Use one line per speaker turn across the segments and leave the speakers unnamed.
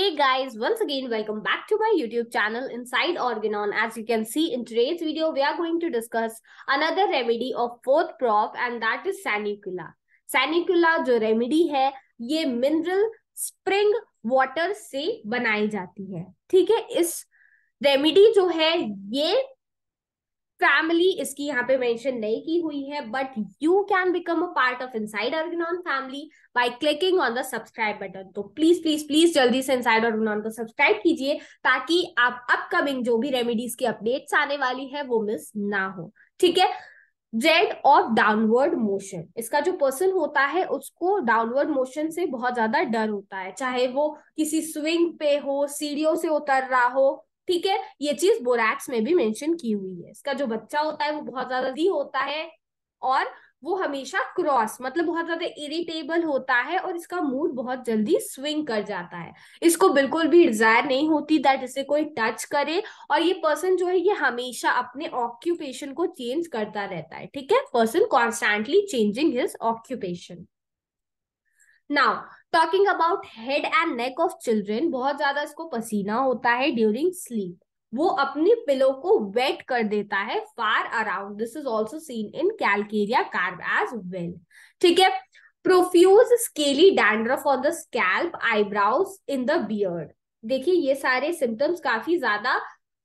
Hey guys, once again, welcome back to my YouTube channel Inside Organon. As you can see in today's video, we are going to discuss another remedy of fourth prop and that is sanicula. Sanicula जो remedy है ये mineral spring water से बनाई जाती है ठीक है इस remedy जो है ये फैमिली इसकी यहाँ पे मेंशन नहीं की हुई है but you can become a part of inside Organon family by clicking on the subscribe button तो प्लीज प्लीज प्लीज जल्दी से इनसाइड ऑर्गेनॉन को सब्सक्राइब कीजिए ताकि आप अपकमिंग जो भी रेमेडीज की अपडेट्स आने वाली है वो मिस ना हो ठीक है जेड ऑफ डाउनवर्ड मोशन इसका जो पर्सन होता है उसको डाउनवर्ड मोशन से बहुत ज्यादा डर होता है चाहे वो किसी स्विंग पे हो सीढ़ियों से उतर रहा हो ठीक है ये चीज बोरैक्स में भी मेंशन की हुई है इसका जो बच्चा होता है वो बहुत ज्यादा दी होता है और वो हमेशा क्रॉस मतलब बहुत ज्यादा इरिटेबल होता है और इसका मूड बहुत जल्दी स्विंग कर जाता है इसको बिल्कुल भी डिजायर नहीं होती दैट इसे कोई टच करे और ये पर्सन जो है ये हमेशा अपने ऑक्यूपेशन को चेंज करता रहता है ठीक है person constantly changing his occupation now talking about head and neck of children बहुत ज्यादा इसको पसीना होता है ड्यूरिंग स्लीप वो अपनी पिलो को वेट कर देता है far around this is also seen in Calcarea carb as well ठीक है profuse scaly dandruff on the scalp eyebrows in the beard देखिए ये सारे सिम्टम्स काफी ज्यादा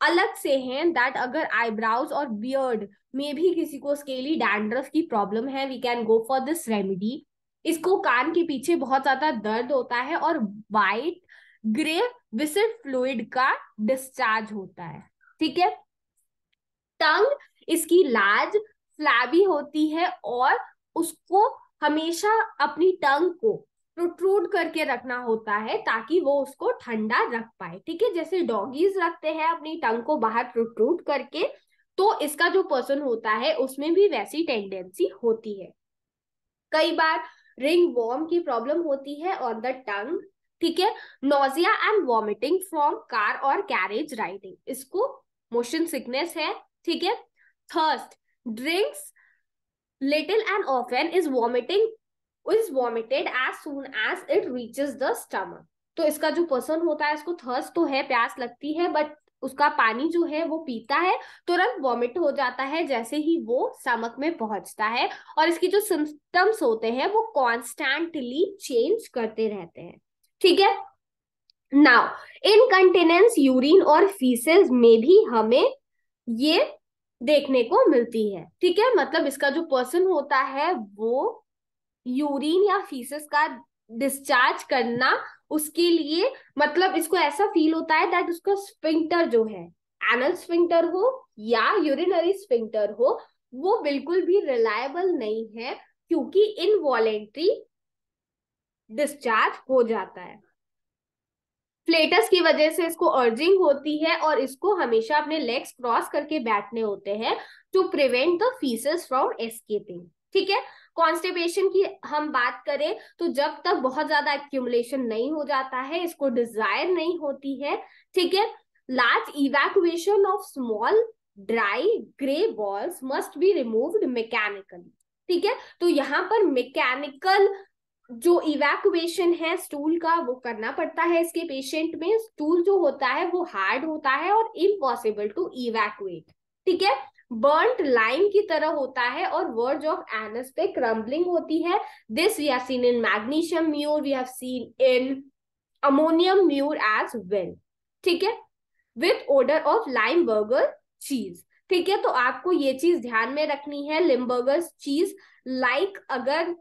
अलग से हैं दैट अगर आईब्राउज और बियर्ड में भी किसी को स्केली डैंड्रफ की प्रॉब्लम है we can go for this remedy इसको कान के पीछे बहुत ज्यादा दर्द होता है और वाइट ग्रे विसिड फ्लूड का डिस्चार्ज होता है ठीक है टंग इसकी लार्ज फ्लैबी होती है और उसको हमेशा अपनी टंग को प्रोट्रूड करके रखना होता है ताकि वो उसको ठंडा रख पाए ठीक है जैसे डॉगीज रखते हैं अपनी टंग को बाहर प्रोट्रूड करके तो इसका जो पर्सन होता है उसमें भी वैसी टेंडेंसी होती है कई बार रिंग वॉर्म की प्रॉब्लम होती है ऑन द टंग ठीक है nausea and vomiting from car और कैरेज राइडिंग इसको मोशन सिकनेस है ठीक है thirst drinks little and often is vomiting is vomited as soon as it reaches the stomach तो इसका जो पर्सन होता है इसको थर्स तो है प्यास लगती है बट उसका पानी जो है वो पीता है तुरंत वॉमिट हो जाता है जैसे ही वो स्टमक में पहुंचता है और इसकी जो सिम्टम्स होते हैं वो कॉन्स्टेंटली चेंज करते रहते हैं ठीक है नाउ इनकंटिनेंस यूरिन और फीसेस में भी हमें ये देखने को मिलती है ठीक है मतलब इसका जो पर्सन होता है वो यूरिन या फीसेस का डिस्चार्ज करना उसके लिए मतलब इसको ऐसा फील होता है दैट उसका स्पिंटर जो है एनल स्पिंटर हो या यूरिनरी स्पिंटर हो वो बिल्कुल भी रिलायबल नहीं है क्योंकि इनवॉलेंट्री डिस्चार्ज हो जाता है फ्लेटस की वजह से इसको अर्जिंग होती है और इसको हमेशा अपने लेग्स क्रॉस करके बैठने होते हैं to prevent the faeces from escaping ठीक है कॉन्स्टिपेशन की हम बात करें तो जब तक बहुत ज्यादा एक्यूमुलेशन नहीं हो जाता है इसको डिजायर नहीं होती है ठीक है large evacuation of small dry grey balls must be removed mechanically ठीक है तो यहाँ पर मैकेनिकल जो इवैक्यूएशन है स्टूल का वो करना पड़ता है इसके पेशेंट में स्टूल जो होता है वो हार्ड होता है और इम्पॉसिबल टू इवैक्यूएट ठीक है बर्ंट लाइम की तरह होता है और वर्ज ऑफ एनस पे क्रम्बलिंग होती है this we have seen in magnesium mur we have seen in ammonium mur as well ठीक है with odour of limburger cheese ठीक है तो आपको ये चीज ध्यान में रखनी है लिमबर्गर चीज लाइक अगर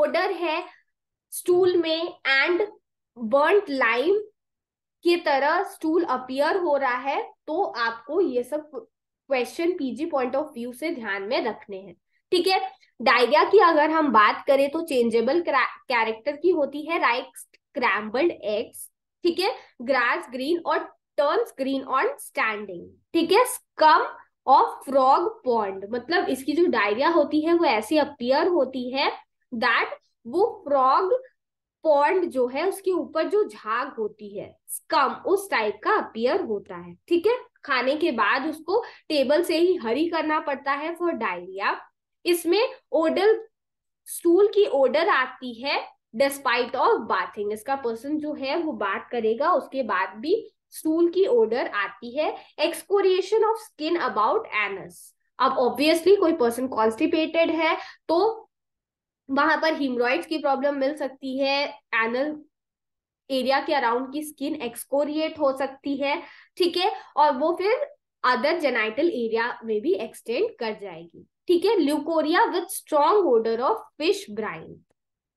ऑर्डर है स्टूल में एंड बर्ंट लाइम की तरह स्टूल अपियर हो रहा है तो आपको ये सब question PG point of view से ध्यान में रखने हैं ठीक है डायरिया की अगर हम बात करें तो चेंजेबल कैरेक्टर की होती है राइट क्रैम्बल्ड एग्स ठीक है ग्रास ग्रीन और टर्न्स ग्रीन ऑन स्टैंडिंग ठीक है स्कम ऑफ फ्रॉग पॉन्ड मतलब इसकी जो डायरिया होती है वो ऐसी अपियर होती है दैट वो फ्रॉग पॉन्ड जो है उसके ऊपर जो झाग होती है स्कम उस टाइप का अपियर होता है ठीक है खाने के बाद उसको टेबल से ही हरी करना पड़ता है फॉर डायरिया इसमें ओडल स्टूल की ओडर आती है डिस्पाइट ऑफ बाथिंग इसका पर्सन जो है वो बात करेगा उसके बाद भी स्टूल की ओडर आती है excoriation of skin about anus अब ऑब्वियसली कोई पर्सन कॉन्स्टिपेटेड है तो वहां पर हिमरोइड्स की प्रॉब्लम मिल सकती है एनल एरिया के अराउंड की स्किन एक्सकोरिएट हो सकती है ठीक है और वो फिर अदर जेनाइटल एरिया में भी एक्सटेंड कर जाएगी ठीक है leucorrhoea with strong odour of fish brine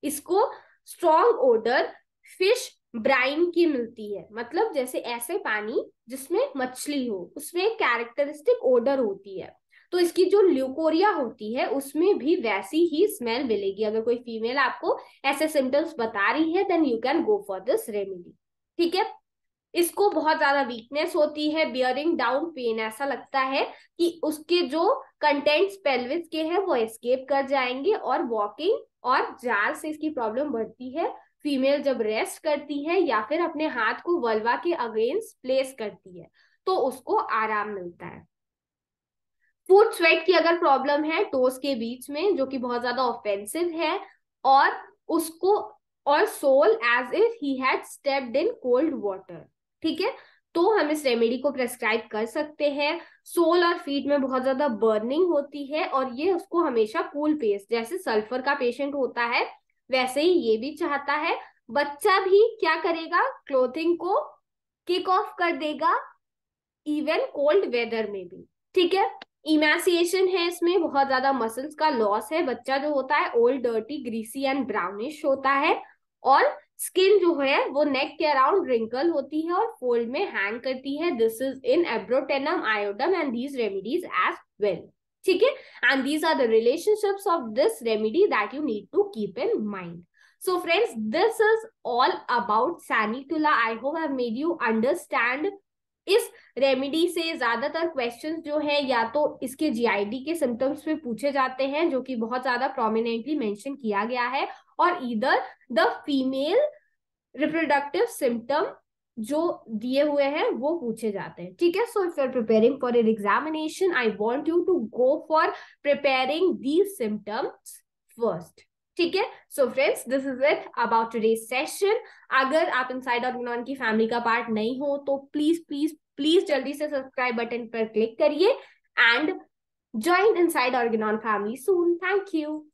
इसको स्ट्रॉन्ग ओर्डर फिश ब्राइन की मिलती है मतलब जैसे ऐसे पानी जिसमें मछली हो उसमें कैरेक्टरिस्टिक ओडर होती है तो इसकी जो ल्यूकोरिया होती है उसमें भी वैसी ही स्मेल मिलेगी अगर कोई फीमेल आपको ऐसे सिम्टम्स बता रही है then you can go for this remedy ठीक है इसको बहुत ज्यादा वीकनेस होती है बियरिंग डाउन पेन ऐसा लगता है कि उसके जो कंटेंट्स पेल्विस के हैं वो एस्केप कर जाएंगे और वॉकिंग और जार से इसकी प्रॉब्लम बढ़ती है फीमेल जब रेस्ट करती है या फिर अपने हाथ को वल्वा के अगेंस्ट प्लेस करती है तो उसको आराम मिलता है फूड स्वेट की अगर प्रॉब्लम है टोस तो के बीच में जो कि बहुत ज्यादा ऑफेंसिव है और उसको और sole as if he had stepped in cold water ठीक है तो हम इस रेमेडी को प्रेस्क्राइब कर सकते हैं सोल और फीट में बहुत ज्यादा बर्निंग होती है और ये उसको हमेशा कूल पेस्ट जैसे सल्फर का पेशेंट होता है वैसे ही ये भी चाहता है बच्चा भी क्या करेगा क्लोथिंग को किक ऑफ कर देगा इवन कोल्ड वेदर में भी ठीक है इमेसिएशन है इसमें बहुत ज्यादा मसल्स का लॉस है बच्चा जो होता है old dirty greasy and brownish होता है और स्किन जो है वो नेक के अराउंड रिंकल होती है और फोल्ड में हैंग करती है this is in abrotanum iodum and these remedies as well ठीक है and these are the relationships of this remedy that you need to keep in mind so friends this is all about sanicula I hope i've made you understand इस remedy से ज्यादातर questions जो है या तो इसके जीआईडी के symptoms में पूछे जाते हैं जो कि बहुत ज्यादा प्रोमिनेंटली मेंशन किया गया है और इधर द फीमेल रिप्रोडक्टिव सिम्टम जो दिए हुए हैं वो पूछे जाते हैं ठीक है so if you are preparing for an examination I want you to go for preparing these symptoms first ठीक है so friends this is it about today session अगर आप इन और यूनॉन की फैमिली का पार्ट नहीं हो तो प्लीज प्लीज प्लीज जल्दी से सब्सक्राइब बटन पर क्लिक करिए and join inside Organon family soon thank you